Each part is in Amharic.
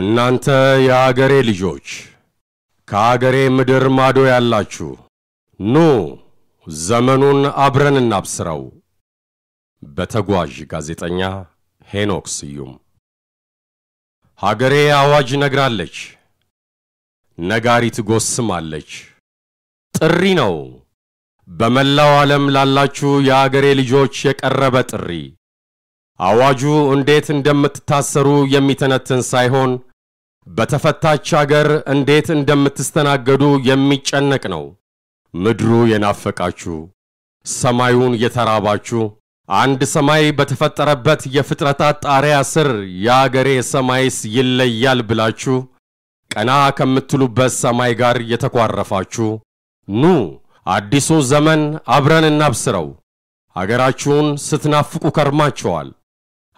እናንተ የአገሬ ልጆች ከአገሬ ምድር ማዶ ያላችሁ ኑ ዘመኑን አብረን እናብስረው። በተጓዥ ጋዜጠኛ ሄኖክ ስዩም። ሀገሬ አዋጅ ነግራለች፣ ነጋሪት ጎስማለች። ጥሪ ነው በመላው ዓለም ላላችሁ የአገሬ ልጆች የቀረበ ጥሪ አዋጁ እንዴት እንደምትታሰሩ የሚተነትን ሳይሆን በተፈታች አገር እንዴት እንደምትስተናገዱ የሚጨነቅ ነው። ምድሩ የናፈቃችሁ፣ ሰማዩን የተራባችሁ፣ አንድ ሰማይ በተፈጠረበት የፍጥረታት ጣሪያ ስር የአገሬ ሰማይስ ይለያል ብላችሁ ቀና ከምትሉበት ሰማይ ጋር የተኳረፋችሁ ኑ አዲሱ ዘመን አብረን እናብስረው። አገራችሁን ስትናፍቁ ከርማችኋል።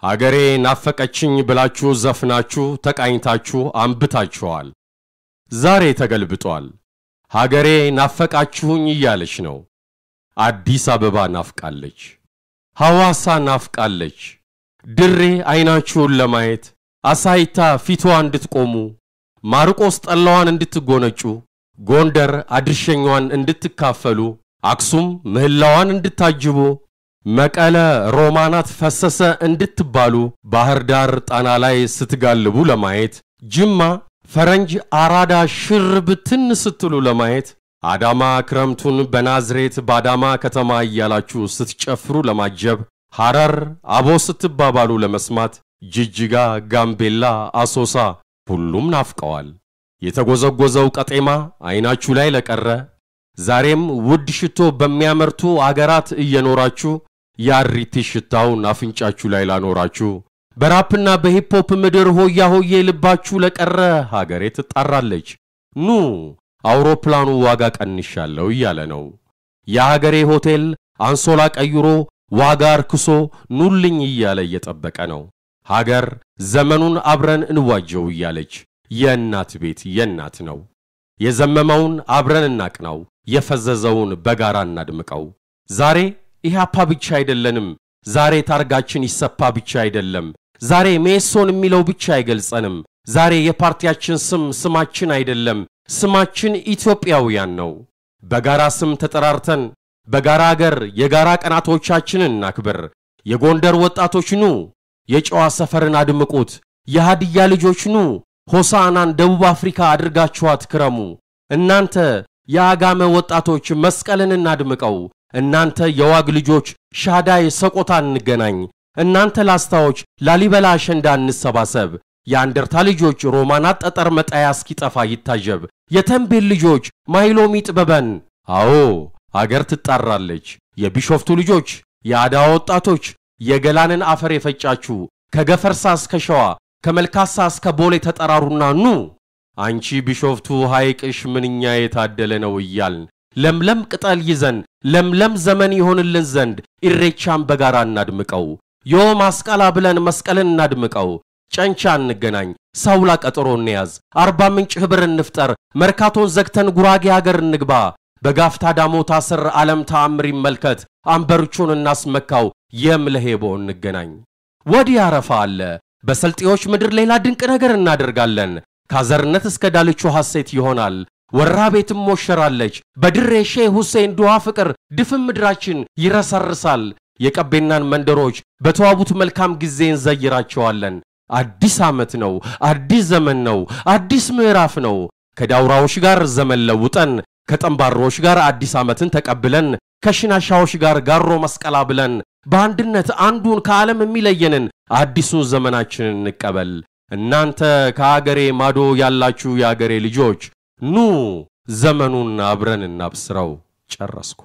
ሀገሬ ናፈቀችኝ ብላችሁ ዘፍናችሁ ተቃኝታችሁ አንብታችኋል። ዛሬ ተገልብጧል። ሀገሬ ናፈቃችሁኝ እያለች ነው። አዲስ አበባ ናፍቃለች። ሐዋሳ ናፍቃለች። ድሬ ዐይናችሁን ለማየት አሳይታ ፊትዋ እንድትቆሙ ማርቆስ ጠላዋን እንድትጎነጩ ጎንደር አድርሸኛዋን እንድትካፈሉ አክሱም ምህላዋን እንድታጅቡ መቀለ፣ ሮማናት ፈሰሰ እንድትባሉ ባህር ዳር ጣና ላይ ስትጋልቡ ለማየት፣ ጅማ ፈረንጅ አራዳ ሽር ብትን ስትሉ ለማየት፣ አዳማ ክረምቱን በናዝሬት በአዳማ ከተማ እያላችሁ ስትጨፍሩ ለማጀብ፣ ሐረር አቦ ስትባባሉ ለመስማት፣ ጅጅጋ፣ ጋምቤላ፣ አሶሳ ሁሉም ናፍቀዋል። የተጎዘጎዘው ቀጤማ አይናችሁ ላይ ለቀረ ዛሬም ውድ ሽቶ በሚያመርቱ አገራት እየኖራችሁ ያሪቲ ሽታውን አፍንጫችሁ ላይ ላኖራችሁ በራፕና በሂፕሆፕ ምድር ሆያ ሆዬ ልባችሁ ለቀረ ሀገሬ ትጣራለች። ኑ አውሮፕላኑ ዋጋ ቀንሻለሁ እያለ ነው። የሀገሬ ሆቴል አንሶላ ቀይሮ ዋጋ አርክሶ ኑልኝ እያለ እየጠበቀ ነው። ሀገር ዘመኑን አብረን እንዋጀው እያለች የእናት ቤት የእናት ነው። የዘመመውን አብረን እናቅናው፣ የፈዘዘውን በጋራ እናድምቀው። ዛሬ ኢህአፓ ብቻ አይደለንም። ዛሬ ታርጋችን ይሰፓ ብቻ አይደለም። ዛሬ ሜሶን የሚለው ብቻ አይገልጸንም። ዛሬ የፓርቲያችን ስም ስማችን አይደለም። ስማችን ኢትዮጵያውያን ነው። በጋራ ስም ተጠራርተን በጋራ አገር የጋራ ቀናቶቻችንን እናክብር። የጎንደር ወጣቶች ኑ፣ የጨዋ ሰፈርን አድምቁት። የሃዲያ ልጆች ኑ፣ ሆሳናን ደቡብ አፍሪካ አድርጋችኋት ክረሙ። እናንተ የአጋመ ወጣቶች መስቀልን እናድምቀው፣ እናንተ የዋግ ልጆች ሻዳይ ሰቆታ እንገናኝ። እናንተ ላስታዎች ላሊበላ አሸንዳ እንሰባሰብ። የአንደርታ ልጆች ሮማናት ጠጠር መጣያ እስኪጠፋ ይታጀብ። የተንቤል ልጆች ማይሎሚ ጥበበን። አዎ አገር ትጣራለች። የቢሾፍቱ ልጆች፣ የአዳዋ ወጣቶች፣ የገላንን አፈር የፈጫችሁ ከገፈርሳ እስከ ሸዋ ከመልካሳ እስከ ቦሌ ተጠራሩና ኑ። አንቺ ቢሾፍቱ ሐይቅሽ ምንኛ የታደለ ነው እያልን ለምለም ቅጠል ይዘን ለምለም ዘመን ይሆንልን ዘንድ ኢሬቻን በጋራ እናድምቀው። ዮ ማስቀላ ብለን መስቀልን እናድምቀው። ጨንቻ እንገናኝ፣ ሳውላ ቀጠሮ እንያዝ፣ አርባ ምንጭ ህብር እንፍጠር፣ መርካቶን ዘግተን ጉራጌ አገር እንግባ። በጋፍታ ዳሞታ ስር ዓለም ተአምር ይመልከት፣ አንበርቹን እናስመካው፣ የምለሄቦ እንገናኝ። ወዲህ አረፋ አለ። በሰልጤዎች ምድር ሌላ ድንቅ ነገር እናደርጋለን። ካዘርነት እስከ ዳልቾ ሐሴት ይሆናል። ወራ ቤትም ሞሸራለች። በድሬ ሼህ ሁሴን ዱዓ ፍቅር ድፍን ምድራችን ይረሰርሳል። የቀቤናን መንደሮች በተዋቡት መልካም ጊዜ እንዘይራቸዋለን። አዲስ ዓመት ነው። አዲስ ዘመን ነው። አዲስ ምዕራፍ ነው። ከዳውራዎች ጋር ዘመን ለውጠን፣ ከጠንባሮች ጋር አዲስ ዓመትን ተቀብለን፣ ከሽናሻዎች ጋር ጋሮ መስቀላ ብለን በአንድነት አንዱን ከዓለም የሚለየንን አዲሱን ዘመናችንን እንቀበል። እናንተ ከአገሬ ማዶ ያላችሁ የአገሬ ልጆች ኑ ዘመኑን አብረን እናብስረው። ጨረስኩ።